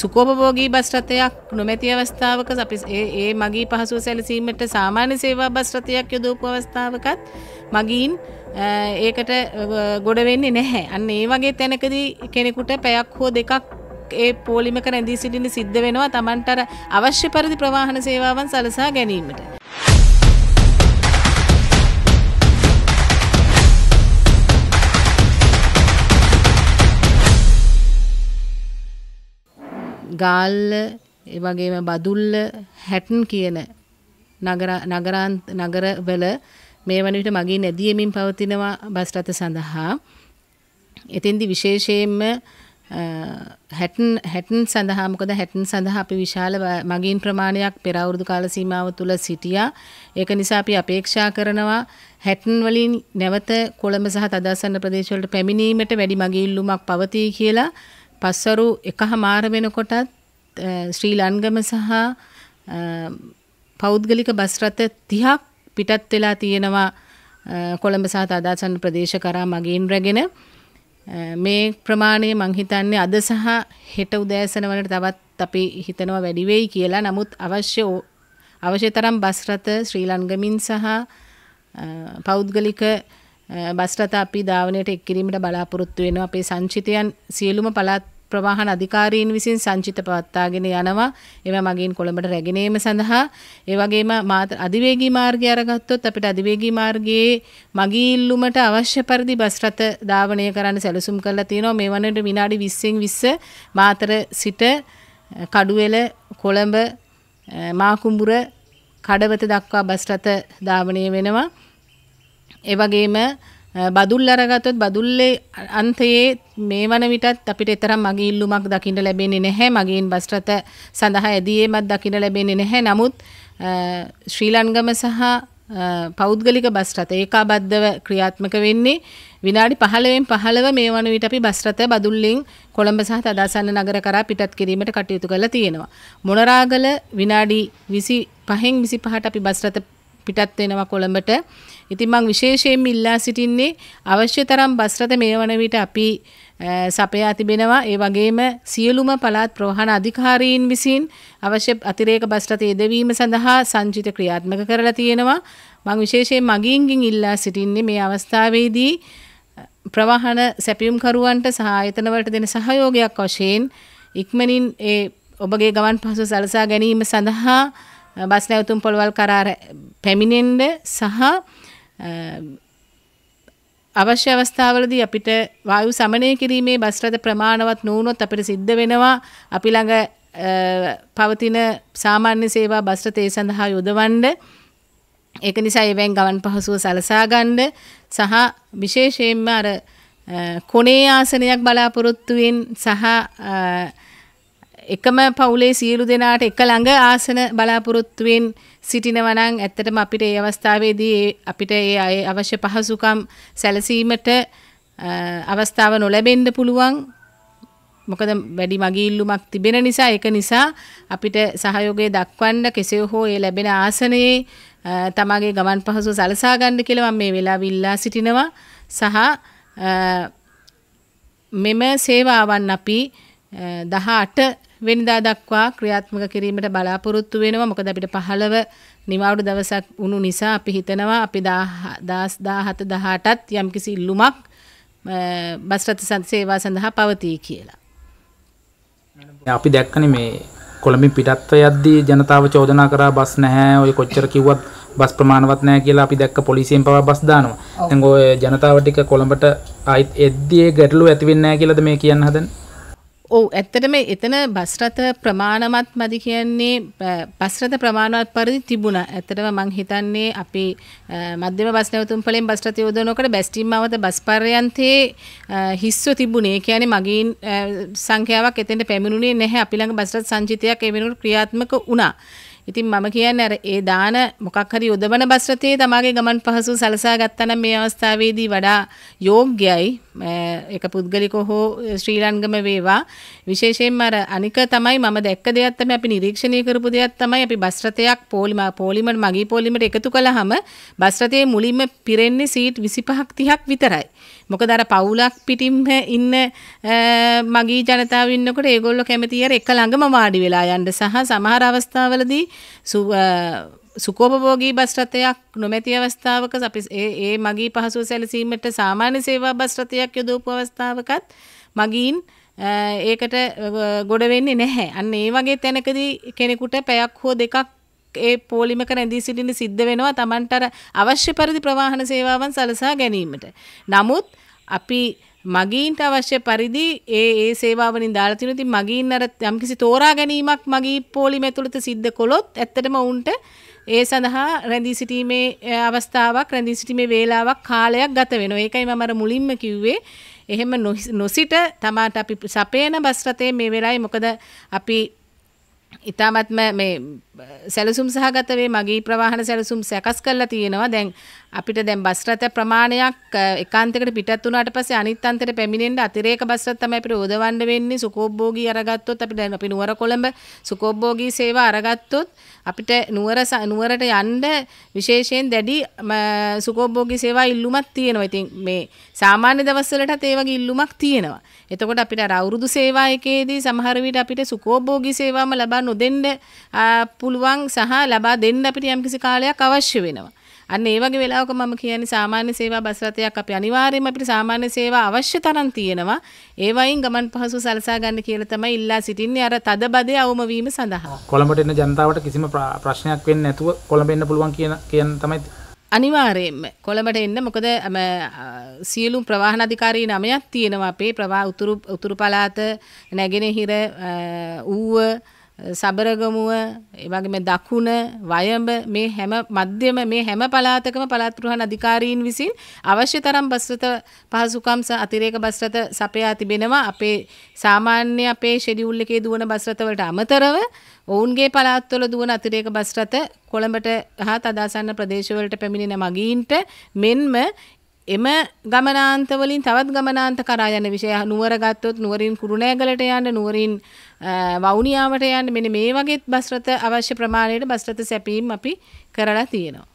සුකෝපභෝගී bus රථයක් නොමැති අවස්ථාවක අපි ඒ මගී පහසුව සැලසීමට සාමාන්‍ය සේවා බස් රථයක් යොදවපු අවස්ථාවකත් මගීන් ඒකට ගොඩ වෙන්නේ නැහැ. අන්න ඒ වගේ තැනකදී කෙනෙකුට පැයක් හෝ දෙකක් ඒ පෝලිමක රැඳී සිටින්න සිද්ධ වෙනවා Tamanට අවශ්‍ය පරිදි ප්‍රවාහන සේවාවන් සලසා ගැනීමට. ගාල්ල එවගේම බදුල්ල හැටන් කියන නගරාන්ත නගරවල මේ වන විට මගේ නැදියමින් පවතිනවා බස් රථ සඳහා. එතෙන්දි විශේෂයෙන්ම හැටන් හැටන් සඳහා මොකද හැටන් සඳහා අපි විශාල මගීන් ප්‍රමාණයක් පෙර අවුරුදු කාල සීමාව තුළ සිටියා. ඒක නිසා අපි අපේක්ෂා කරනවා හැටන් වලින් නැවත කොළඹ සහ තදාසන්න ප්‍රදේශවලට පැමිණීමට වැඩි මගීල්ලුමක් පවතී කියලා. පස්වරු එකහ මාර වෙනකොටත් ශ්‍රී ලංගම සහ පෞද්ගලික බස් රථ 30ක් පිටත් වෙලා තියෙනවා කොළඹ සහ තාදාසන්න ප්‍රදේශ කරා මගින් රැගෙන මේ ප්‍රමාණය මං හිතන්නේ අද සහ හෙට උදෑසන වලට තවත් අපි හිතනවා වැඩි වෙයි කියලා. නමුත් අවශ්‍ය අවශ්‍ය තරම් බස් රථ ශ්‍රී ලංගමින් සහ පෞද්ගලික බස් රථ අපි ධාවනයට එක් කිරීමට බලාපොරොත්තු වෙනවා. අපේ සංචිතයන් සියලුම පළාත් ප්‍රවාහන අධිකාරීන් විසින් සංචිත පවත්වාගෙන යනවා. ඒවා මගින් කොළඹට රැගෙන ඒම සඳහා ඒ වගේම අධිවේගී මාර්ගය අරගත්තොත් අපිට අධිවේගී මාර්ගයේ මගීල්ලුමට අවශ්‍ය පරිදි බස් රථ ධාවනය කරන්න සැලසුම් කරලා තියෙනවා. මේ වනට විනාඩි 20න් 20 මාතර සිට කඩුවෙල කොළඹ මාකුඹුර කඩවත දක්වා බස් රථ ධාවනය වෙනවා. ඒ වගේම බදුල් අරගත්තොත් බදුල්ලේ අන්තයේ මේ වන විටත් අපිට එතරම් මගේ ඉල්ලුමක් දකින්න ලැබෙන්නේ නැහැ මගේන් බස් රථ සඳහා ඇදීමක් දකින්න ලැබෙන්නේ නැහැ නමුත් ශ්‍රී ලංගම සහ පෞද්ගලික බස් රථ ඒකාබද්ධව ක්‍රියාත්මක වෙන්නේ විනාඩි 15න් 15 මේ වන විට අපි බස් රථ බදුල්ලෙන් කොළඹ සහ තදාසන්න නගර කරා පිටත් කිරීමට කටයුතු කරලා තියෙනවා මොනරාගල විනාඩි 25න් 25ට අපි බස් රථ පිටත් වෙනවා කොළඹට. ඉතින් මම විශේෂයෙන්ම ඉල්ලා සිටින්නේ අවශ්‍ය තරම් බස් රථ මේ වන විට අපි සපයා තිබෙනවා. ඒ වගේම සියලුම පළාත් ප්‍රවාහන අධිකාරීන් විසින් අවශ්‍ය අතිරේක බස් රථ යෙදවීම සඳහා සංචිත ක්‍රියාත්මක කරලා තියෙනවා. මම විශේෂයෙන් මගින්ගින් ඉල්ලා සිටින්නේ මේ අවස්ථාවේදී ප්‍රවාහන සැපියුම්කරුවන්ට සහ ආයතනවලට දෙන සහයෝගයක් වශයෙන් ඉක්මනින් ඒ ඔබගේ ගමන් පහසු සලසා ගැනීම සඳහා බස් නැවතුම් පොළවල් කරා පැමිණෙන්ඩ සහ අවශ්‍ය අවස්ථාවලදී අපිට වායු සමනය කිරීමේ බස් රථ ප්‍රමාණවත් නොවුනොත් අපිට සිද්ධ වෙනවා අපි ළඟ පවතින සාමාන්‍ය සේවා බස් රථ ඒ සඳහා යොදවන්න ඒක නිසා එවෙන් ගමන් පහසුව සලසා ගන්න සහ විශේෂයෙන්ම අර කොනේ ආසනයක් බලාපොරොත්තු වෙන සහ එකම පවුලේ සියලු දෙනාට එක ළඟ ආසන බලාපොරොත්තු වෙන්නේ සිටිනවනං ඇත්තටම අපිට ඒ අවස්ථාවේදී අපිට ඒ අය අවශ්‍ය පහසුකම් සැලසීමට අවස්ථාව නොලැබෙන්ඩ පුළුවන් මොකද වැඩි මගිල්ලුමක් තිබෙන නිසා එක නිසා අපිට සහයෝගය දක්වන්න කෙසේ හෝ ඒ ලැබෙන ආසනයේ තමාගේ ගමන් පහසු සලසා ගන්න කියලා මම මේ වෙලාව ඉල්ලා සිටිනවා සහ මෙම සේවාවන් අපි 18 වෙනිදා දක්වා ක්‍රියාත්මක කිරීමට බලාපොරොත්තු වෙනවා. මොකද අපිට 15 නිවාඩු දවසක් වුණු නිසා අපි හිතනවා අපි 17 18ත් යම්කිසි ඉල්ලුමක් බස් රථ සේවා සඳහා පවතී කියලා. අපි දැක්කනේ මේ කොළඹින් පිටත්ව යද්දී ජනතාව චෝදනා කරා බස් නැහැ ඔය කොච්චර කිව්වත් බස් ප්‍රමාණවත් නැහැ කියලා අපි දැක්ක පොලිසියෙන් පවා බස් දානවා. දැන් ඔය ජනතාව ටික කොළඹට ආයිත් එද්දී ඒ ගැටලුව ඇති වෙන්නේ නැහැ කියලාද මේ කියන්න හදන්නේ? ඔව් ඇත්තටම එතන බස් රථ ප්‍රමාණවත් මදි කියන්නේ බස් රථ ප්‍රමාණවත් පරිදි තිබුණා. ඇත්තටම මං හිතන්නේ අපි මධ්‍යම බස් නැවතුම් පලෙන් බස් රථ යොදවනකොට බැස්ටිම් අවත බස් පර්යන්තේ හිස්සු තිබුණේ. ඒ කියන්නේ මගීන් සංඛ්‍යාවක් එතෙන්ට පැමිණුණේ නැහැ. අපි ළඟ බස් රථ සංචිතයක් ඒ වෙනකොට ක්‍රියාත්මක වුණා. ඉතින් මම කියන්නේ අර ඒ දාන මොකක් හරි යොදවන බස් රථයේ තමාගේ ගමන් පහසු සලසා ගත්තනම් මේ අවස්ථාවේදී වඩා යෝග්‍යයි ඒක පුද්ගලිකව හෝ ශ්‍රී ලංගම වේවා විශේෂයෙන්ම අර අනික තමයි මම දැක්ක දෙයක් තමයි අපි නිරීක්ෂණය කරපු දෙයක් තමයි අපි බස් රථයක් පොලිම පොලිමට මගී පොලිමට එකතු කළාම බස් රථයේ මුලින්ම පිරෙන්නේ සීට් 25ක් 30ක් විතරයි මොකද අර පවුලක් පිටින්ම ඉන්න මගී ජනතාව ඉන්නකොට ඒගොල්ලෝ කැමති අර එක ළඟම වාඩි වෙලා යන්න සහ සමහර අවස්ථාවලදී සුකෝපභෝගී බස් රථයක් නොමැති අවස්ථාවක අපි ඒ මගී පහසුව සැලසීමට සාමාන්‍ය සේවා බස් රථයක් යොදවපු අවස්ථාවකත් මගීන් ඒකට ගොඩ වෙන්නේ නැහැ. අන්න ඒ වගේ තැනකදී කෙනෙකුට පැයක් හෝ දෙකක් ඒ පෝලිමක රැඳී සිටින්න සිද්ධ වෙනවා Tamanට අවශ්‍ය පරිදි ප්‍රවාහන සේවාවන් සලසා ගැනීමට. නමුත් අපි මගීන්ට අවශ්‍ය පරිදි ඒ ඒ සේවාවලින් දාලා තියෙනවා. ඉතින් මගීන් අර යම්කිසි තෝරා ගැනීමක් මගී පොලිම ඇතුළත සිද්ධ කළොත් ඇත්තටම උන්ට ඒ සඳහා රැඳී සිටීමේ අවස්ථාවක් රැඳී සිටීමේ වේලාවක් කාලයක් ගත වෙනවා. ඒකයි මම අර මුලින්ම කිව්වේ. එහෙම නොසිට තමාට අපි සපේන බස් රථයේ මේ වෙලාවේ මොකද අපි ඉතාමත්ම මේ සැලසුම් සහගත වේ මගී ප්‍රවාහන සැලසුම් සකස් කරලා තියෙනවා. දැන් අපිට දැන් බස් රථ ප්‍රමාණයක් එකාන්තයකට පිටත් වුණාට පස්සේ අනිත් අන්තයට පැමිණෙන්න අතිරේක බස් රථ තමයි අපිට යොදවන්න වෙන්නේ සුකෝබ්බෝගී අරගත්තොත් අපි දැන් අපි නුවර කොළඹ සුකෝබ්බෝගී සේවා අරගත්තොත් අපිට නුවර නුවරට යන්න විශේෂයෙන් දැඩි සුකෝබ්බෝගී සේවා ඉල්ලුමක් තියෙනවා. ඉතින් මේ සාමාන්‍ය දවස්වලටත් ඒ වගේ ඉල්ලුමක් තියෙනවා. එතකොට අපිට අර අවුරුදු සේවා එකේදී සමහර විට අපිට සුකෝබෝගී සේවාවම ලබා නොදෙන්න පුළුවන් සහ ලබා දෙන්න අපිට යම්කිසි කාලයක් අවශ්‍ය වෙනවා. අන්න ඒ වගේ වෙලාවක මම කියන්නේ සාමාන්‍ය සේවා බස් රථයක් අපි අනිවාර්යයෙන්ම අපිට සාමාන්‍ය සේවා අවශ්‍ය තරම් තියෙනවා. ඒ වයින් ගමන් පහසු සලසා ගන්න කියලා තමයි ඉල්ලා සිටින්නේ අර තදබදේ අවම වීම සඳහා. කොළඹට එන ජනතාවට කිසිම ප්‍රශ්නයක් වෙන්නේ නැතුව කොළඹ එන්න පුළුවන් කියන කියන තමයි අනිවාර්යයෙන්ම කොළඹට එන්න මොකද සියලු ප්‍රවාහන අධිකාරී නමයක් තියෙනවා අපේ ප්‍රවාහ උතුරු උතුරු පළාත නැගෙනහිර ඌව සබරගමුව එවගේම දකුණ වයඹ මේ හැම මධ්‍යම මේ හැම පළාතකම පළාත් ප්‍රධාන අධිකාරීන් විසින් අවශ්‍ය තරම් බස් රථ පහසුකම් සහ අතිරේක බස් රථ සපයා තිබෙනවා අපේ සාමාන්‍ය අපේ ෂෙඩියුල් එකේ දුවන බස් රථ වලට අමතරව ඔවුන්ගේ පළාත්වල දුවන අතිරේක බස් රථ කොළඹට හා තදාසන්න ප්‍රදේශවලට පැමිණෙන මගීන්ට මෙන්ම එම ගමනාන්ත වලින් තවත් ගමනාන්ත කරා යන විෂය නුවර ගත්තොත් නුවරින් කුරුණෑගලට යන්න නුවරින් වවුනියාවට යන්න මෙන්න මේ වගේ බස් රථ අවශ්‍ය ප්‍රමාණයට බස් රථ සැපයීම් අපි කරලා තියෙනවා.